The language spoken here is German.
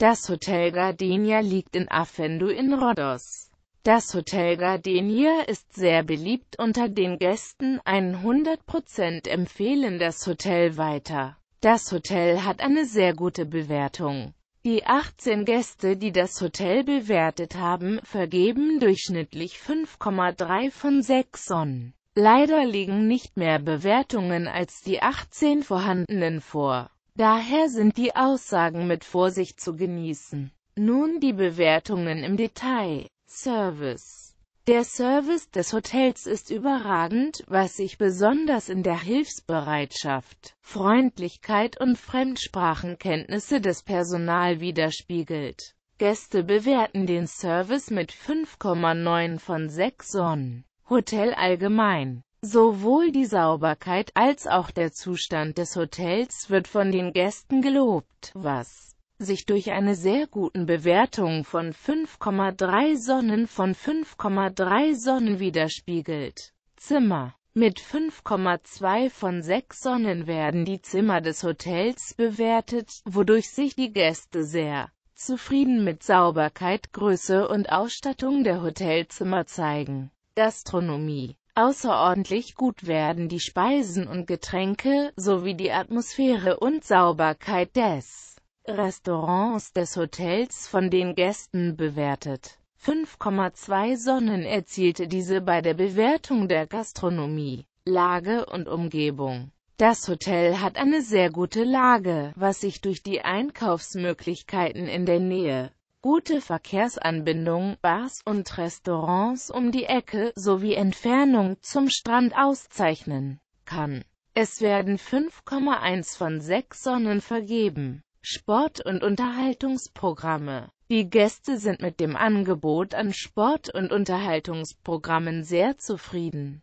Das Hotel Gardenia liegt in Affendu in Rhodos. Das Hotel Gardenia ist sehr beliebt unter den Gästen, 100% empfehlen das Hotel weiter. Das Hotel hat eine sehr gute Bewertung. Die 18 Gäste, die das Hotel bewertet haben, vergeben durchschnittlich 5,3 von 6 Sonnen. Leider liegen nicht mehr Bewertungen als die 18 vorhandenen vor. Daher sind die Aussagen mit Vorsicht zu genießen. Nun die Bewertungen im Detail. Service Der Service des Hotels ist überragend, was sich besonders in der Hilfsbereitschaft, Freundlichkeit und Fremdsprachenkenntnisse des Personal widerspiegelt. Gäste bewerten den Service mit 5,9 von 6 Sonnen. Hotel allgemein Sowohl die Sauberkeit als auch der Zustand des Hotels wird von den Gästen gelobt, was sich durch eine sehr guten Bewertung von 5,3 Sonnen von 5,3 Sonnen widerspiegelt. Zimmer Mit 5,2 von 6 Sonnen werden die Zimmer des Hotels bewertet, wodurch sich die Gäste sehr zufrieden mit Sauberkeit, Größe und Ausstattung der Hotelzimmer zeigen. Gastronomie Außerordentlich gut werden die Speisen und Getränke, sowie die Atmosphäre und Sauberkeit des Restaurants des Hotels von den Gästen bewertet. 5,2 Sonnen erzielte diese bei der Bewertung der Gastronomie, Lage und Umgebung. Das Hotel hat eine sehr gute Lage, was sich durch die Einkaufsmöglichkeiten in der Nähe gute Verkehrsanbindung, Bars und Restaurants um die Ecke sowie Entfernung zum Strand auszeichnen kann. Es werden 5,1 von 6 Sonnen vergeben. Sport- und Unterhaltungsprogramme die Gäste sind mit dem Angebot an Sport- und Unterhaltungsprogrammen sehr zufrieden.